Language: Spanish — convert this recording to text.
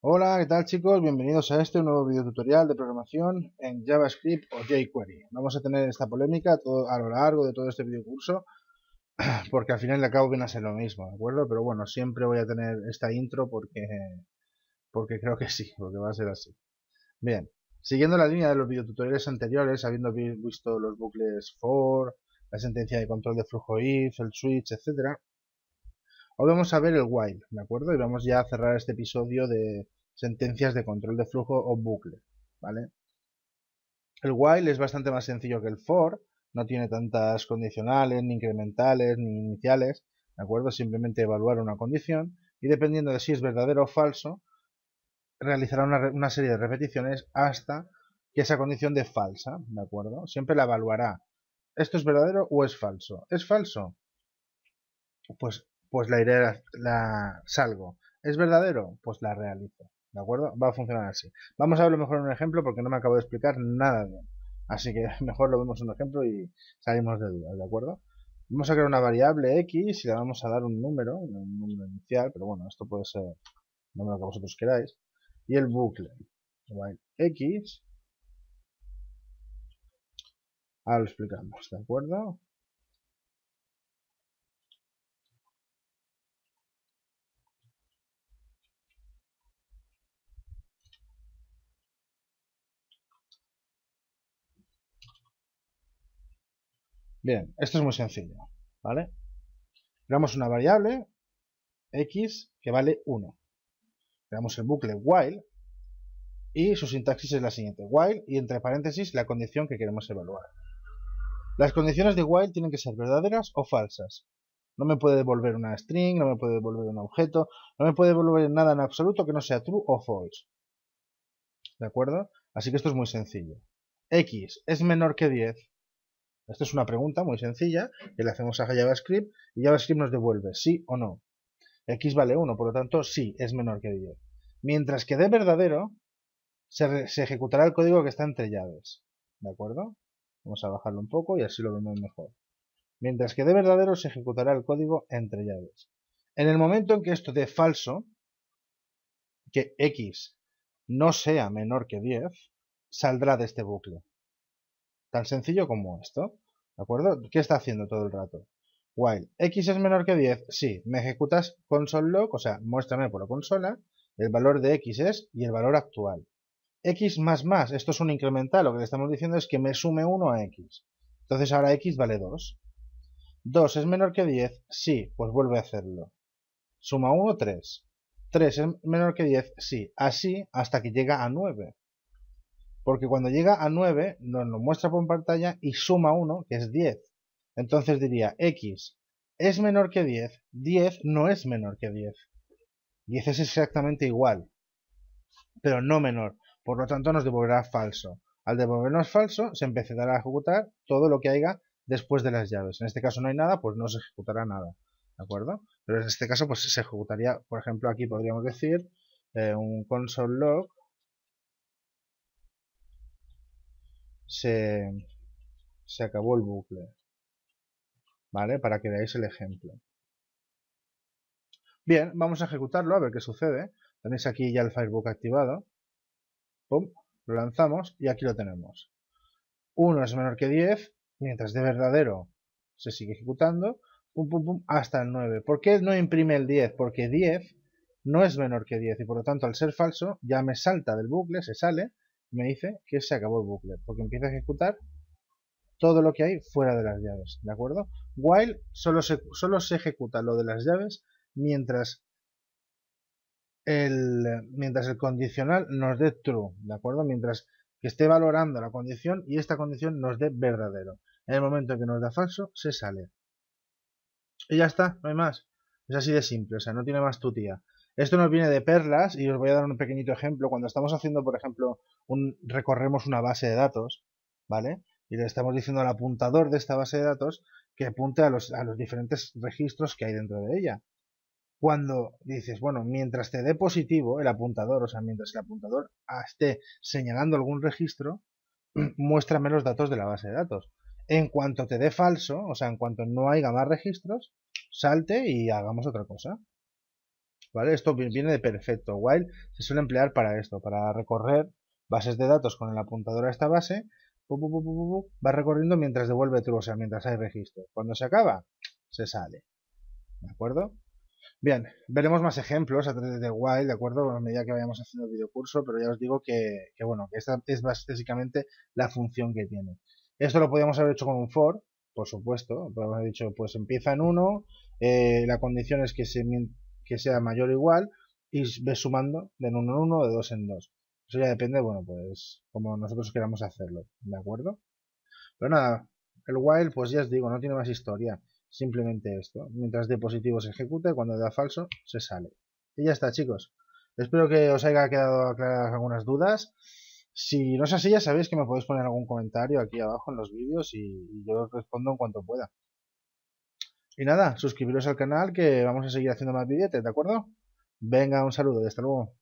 Hola, ¿qué tal chicos? Bienvenidos a este nuevo video tutorial de programación en JavaScript o jQuery. Vamos a tener esta polémica a lo largo de todo este video curso, porque al final le acabo viene a ser lo mismo, ¿de acuerdo? Pero bueno, siempre voy a tener esta intro porque, porque creo que sí, porque va a ser así. Bien, siguiendo la línea de los videotutoriales anteriores, habiendo visto los bucles for, la sentencia de control de flujo if, el switch, etcétera, Hoy vamos a ver el while, ¿de acuerdo? Y vamos ya a cerrar este episodio de sentencias de control de flujo o bucle, ¿vale? El while es bastante más sencillo que el for, no tiene tantas condicionales, ni incrementales, ni iniciales, ¿de acuerdo? Simplemente evaluar una condición y dependiendo de si es verdadero o falso, realizará una, serie de repeticiones hasta que esa condición de falsa, ¿de acuerdo? Siempre la evaluará. ¿Esto es verdadero o es falso? ¿Es falso? Pues pues la iré, la, salgo. ¿Es verdadero? Pues la realizo. ¿De acuerdo? Va a funcionar así. Vamos a verlo mejor en un ejemplo porque no me acabo de explicar nada bien. Así que mejor lo vemos en un ejemplo y salimos de dudas, ¿de acuerdo? Vamos a crear una variable x y le vamos a dar un número, un número inicial, pero bueno, esto puede ser el número que vosotros queráis. Y el bucle, while x, ahora lo explicamos, ¿de acuerdo? Bien, esto es muy sencillo, ¿vale? Creamos una variable x que vale 1. Creamos el bucle while y su sintaxis es la siguiente, while y entre paréntesis la condición que queremos evaluar. Las condiciones de while tienen que ser verdaderas o falsas. No me puede devolver una string, no me puede devolver un objeto, no me puede devolver nada en absoluto que no sea true o false. ¿De acuerdo? Así que esto es muy sencillo. x es menor que 10 esta es una pregunta muy sencilla que le hacemos a JavaScript y JavaScript nos devuelve sí o no. X vale 1, por lo tanto sí es menor que 10. Mientras que de verdadero se, ejecutará el código que está entre llaves. ¿De acuerdo? Vamos a bajarlo un poco y así lo vemos mejor. Mientras que de verdadero se ejecutará el código entre llaves. En el momento en que esto de falso, que x no sea menor que 10, saldrá de este bucle. Tan sencillo como esto. ¿De acuerdo? ¿Qué está haciendo todo el rato? While x es menor que 10, sí, me ejecutas console log, o sea, muéstrame por la consola, el valor de x es y el valor actual. x más más, esto es un incremental, lo que le estamos diciendo es que me sume 1 a x. Entonces ahora x vale 2. 2 es menor que 10, sí, pues vuelve a hacerlo. Suma 1, 3. 3 es menor que 10, sí, así hasta que llega a 9 porque cuando llega a 9 nos lo muestra por pantalla y suma 1, que es 10. Entonces diría x es menor que 10, 10 no es menor que 10. 10 es exactamente igual, pero no menor, por lo tanto nos devolverá falso. Al devolvernos falso se empezará a ejecutar todo lo que haya después de las llaves. En este caso no hay nada, pues no se ejecutará nada, ¿de acuerdo? Pero en este caso pues se ejecutaría, por ejemplo aquí podríamos decir eh, un console log se, acabó el bucle. ¿Vale? Para que veáis el ejemplo. Bien, vamos a ejecutarlo a ver qué sucede. Tenéis aquí ya el Firebook activado. Pum, lo lanzamos y aquí lo tenemos. 1 es menor que 10, mientras de verdadero se sigue ejecutando, pum, pum, pum, hasta el 9. ¿Por qué no imprime el 10? Porque 10 no es menor que 10 y por lo tanto al ser falso ya me salta del bucle, se sale me dice que se acabó el bucle, porque empieza a ejecutar todo lo que hay fuera de las llaves, ¿de acuerdo? While solo se, se ejecuta lo de las llaves mientras el, mientras el condicional nos dé true, ¿de acuerdo? Mientras que esté valorando la condición y esta condición nos dé verdadero. En el momento que nos da falso, se sale. Y ya está, no hay más. Es así de simple, o sea, no tiene más tía. Esto nos viene de perlas y os voy a dar un pequeñito ejemplo. Cuando estamos haciendo, por ejemplo, un, recorremos una base de datos, ¿vale? Y le estamos diciendo al apuntador de esta base de datos que apunte a los, a los diferentes registros que hay dentro de ella. Cuando dices, bueno, mientras te dé positivo el apuntador, o sea, mientras el apuntador esté señalando algún registro, muéstrame los datos de la base de datos. En cuanto te dé falso, o sea, en cuanto no haya más registros, salte y hagamos otra cosa. Esto viene de perfecto. While se suele emplear para esto, para recorrer bases de datos con el apuntador a esta base, va recorriendo mientras devuelve true, o sea, mientras hay registro. Cuando se acaba, se sale. ¿De acuerdo? Bien, veremos más ejemplos a través de while, ¿de acuerdo? a medida que vayamos haciendo el videocurso, pero ya os digo que, bueno, que esta es básicamente la función que tiene. Esto lo podríamos haber hecho con un for, por supuesto. Podríamos haber dicho, pues empieza en 1, eh, la condición es que se, que sea mayor o igual y ves sumando de 1 en uno, de dos en dos. Eso ya depende, bueno, pues como nosotros queramos hacerlo, ¿de acuerdo? Pero nada, el while, pues ya os digo, no tiene más historia. Simplemente esto. Mientras de positivo se ejecute, cuando da falso se sale. Y ya está, chicos. Espero que os haya quedado aclaradas algunas dudas. Si no es así, ya sabéis que me podéis poner algún comentario aquí abajo en los vídeos y yo os respondo en cuanto pueda. Y nada, suscribiros al canal que vamos a seguir haciendo más billetes, ¿de acuerdo? Venga, un saludo hasta luego.